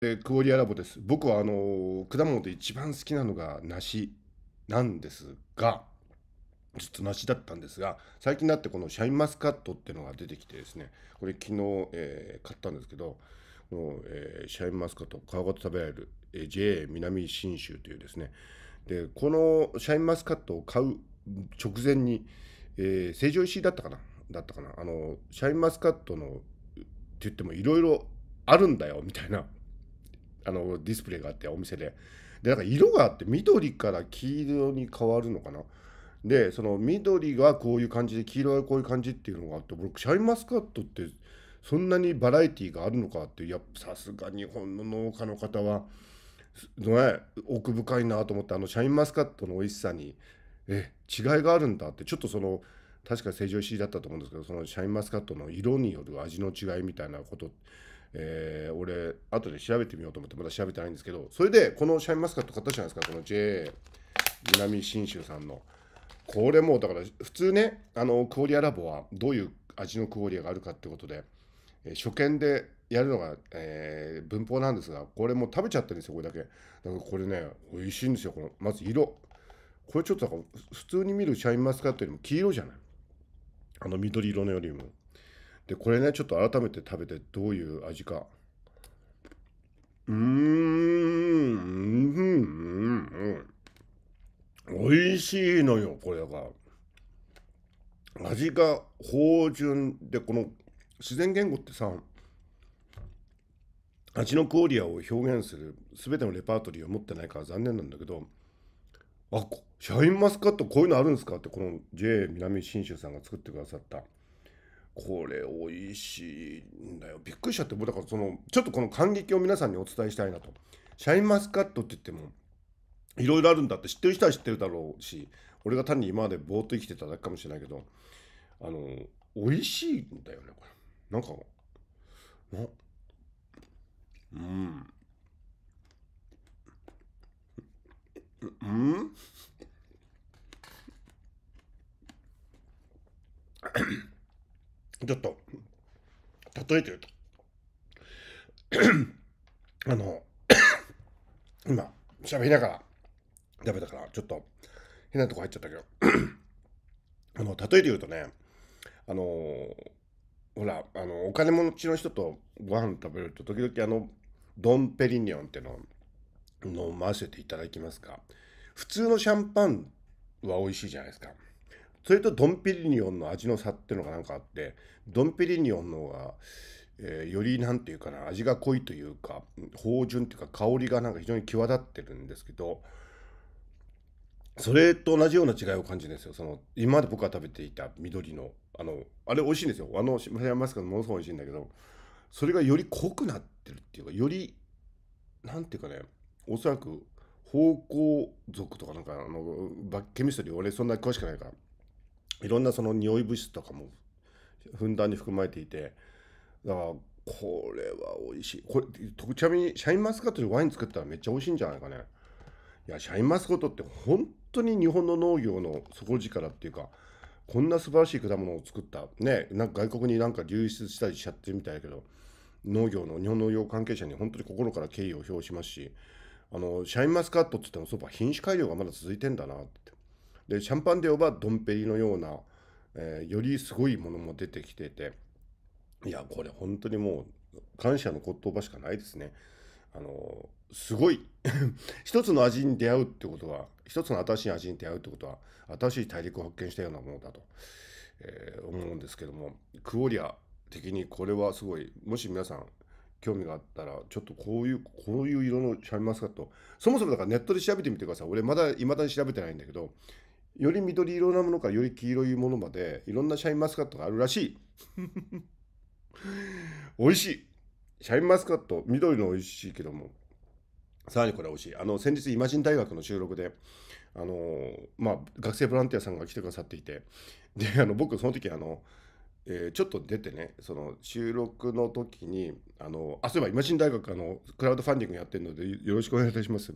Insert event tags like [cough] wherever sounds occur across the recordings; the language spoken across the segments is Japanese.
えー、クオリアラボです。僕はあの果物で一番好きなのが梨なんですが、ずっと梨だったんですが、最近になってこのシャインマスカットっていうのが出てきてですね、これ昨日、えー、買ったんですけど、この、えー、シャインマスカット皮ごと食べられる、えー、JA 南信州というですね、でこのシャインマスカットを買う直前に、えー、成城石井だったかなだったかなあのシャインマスカットのって言ってもいろいろあるんだよみたいなあのディスプレイがあってお店ででなんか色があって緑から黄色に変わるのかなでその緑がこういう感じで黄色がこういう感じっていうのがあって僕シャインマスカットってそんなにバラエティーがあるのかってやっぱさすが日本の農家の方は、ね、奥深いなと思ってあのシャインマスカットの美味しさにえ違いがあるんだってちょっとその確か成城石井だったと思うんですけどそのシャインマスカットの色による味の違いみたいなことえー、俺、後で調べてみようと思って、まだ調べてないんですけど、それで、このシャインマスカット買ったじゃないですか、この JA 南信州さんの。これもう、だから普通ね、あの、クオリアラボはどういう味のクオリアがあるかってことで、えー、初見でやるのが、えー、文法なんですが、これもう食べちゃってるんですよ、これだけ。だからこれね、美味しいんですよ、この、まず色。これちょっと普通に見るシャインマスカットよりも黄色じゃないあの緑色のよりもでこれねちょっと改めて食べてどういう味かうーんうんうん美味しいのよこれが味が芳醇でこの自然言語ってさ味のクオリアを表現する全てのレパートリーを持ってないから残念なんだけどあシャインマスカットこういうのあるんですかってこの J 南信州さんが作ってくださったこれ美味しいんだよびっくりしちゃってだからそのちょっとこの感激を皆さんにお伝えしたいなとシャインマスカットって言ってもいろいろあるんだって知ってる人は知ってるだろうし俺が単に今までぼーっと生きてただけかもしれないけどあの美味しいんだよねこれなんかなうんうんちょっと、例えて言うと、[clears throat] あの、[coughs] 今、喋りながら食べたから、ちょっと変なとこ入っちゃったけど、[coughs] あの、例えて言うとね、あのほら、あの、お金持ちの人とご飯食べると、時々あの、ドンペリニョンっての飲ませていただきますか。普通のシャンパンは美味しいじゃないですか。それとドンピリニオンの味の差っていうのがなんかあってドンペリニオンの方が、えー、より何て言うかな味が濃いというか芳醇というか香りがなんか非常に際立ってるんですけどそれと同じような違いを感じるんですよその今まで僕が食べていた緑のあのあれ美味しいんですよあのシママスカのものすごい美味しいんだけどそれがより濃くなってるっていうかより何て言うかねおそらく方向族とかなんかあのバッケミストリー俺そんな詳しくないからいろんなその匂い物質とかもふんだんに含まれていてだからこれは美味しいこれちなみにシャインマスカットでワイン作ったらめっちゃ美味しいんじゃないかねいやシャインマスカットって本当に日本の農業の底力っていうかこんな素晴らしい果物を作ったねなんか外国になんか流出したりしちゃってるみたいだけど農業の日本農業関係者に本当に心から敬意を表しますしあのシャインマスカットっつってもそういえば品種改良がまだ続いてんだなってでシャンパンで呼ばドンペリのような、えー、よりすごいものも出てきてていやこれ本当にもう感謝の言葉しかないですね。あのすごい [laughs] 一つの味に出会うってことは一つの新しい味に出会うってことは新しい大陸を発見したようなものだと、えー、思うんですけどもクオリア的にこれはすごいもし皆さん興味があったらちょっとこういうこういう色のシャインマスカットそもそもだからネットで調べてみてください俺まだいまだに調べてないんだけどより緑色なものからより黄色いものまでいろんなシャインマスカットがあるらしい [laughs] 美味しいシャインマスカット緑の美味しいけどもさらにこれ美味しいあの先日イマジン大学の収録であのまあ、学生ボランティアさんが来てくださっていてであの僕その時あのえー、ちょっと出てねその収録の時にあのあそういえばイマジン大学あのクラウドファンディングやってるのでよろしくお願いいたします。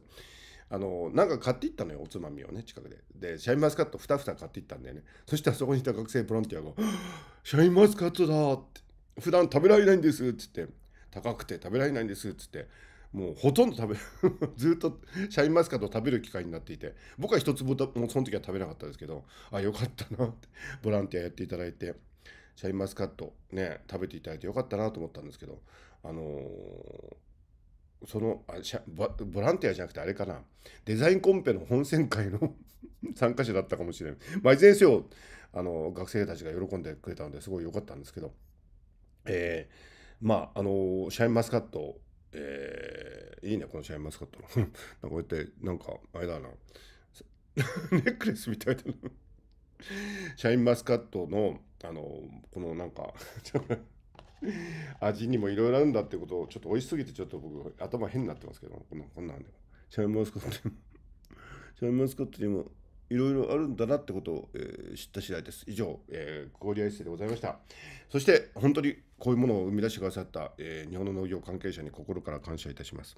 あのなんか買っていったのよおつまみをね近くででシャインマスカット2房買っていったんだよねそしたらそこにいた学生ボランティアが「[gasps] シャインマスカットだ」って「普段食べられないんです」っつって「高くて食べられないんです」っつってもうほとんど食べ [laughs] ずっとシャインマスカットを食べる機会になっていて僕は一粒もその時は食べなかったですけどあよかったなってボランティアやっていただいてシャインマスカットね食べていただいてよかったなと思ったんですけどあのーそのあしゃボランティアじゃなくてあれかなデザインコンペの本選会の [laughs] 参加者だったかもしれない、まあ、いずれにせよあの学生たちが喜んでくれたのですごい良かったんですけど、えー、まああのシャインマスカット、えー、いいねこのシャインマスカットの [laughs] なんかこうやってなんかあれだな [laughs] ネックレスみたいなシャインマスカットのあのこのなんか [laughs] 味にもいろいろあるんだってことを、ちょっと美味しすぎて、ちょっと僕、頭変になってますけど、こんなこんなんでも。シャインマスカットにも、[laughs] シャインマスカットにも、いろいろあるんだなってことを、えー、知った次第です。以上、えー、氷アイスでございました。そして、本当にこういうものを生み出してくださった、えー、日本の農業関係者に心から感謝いたします。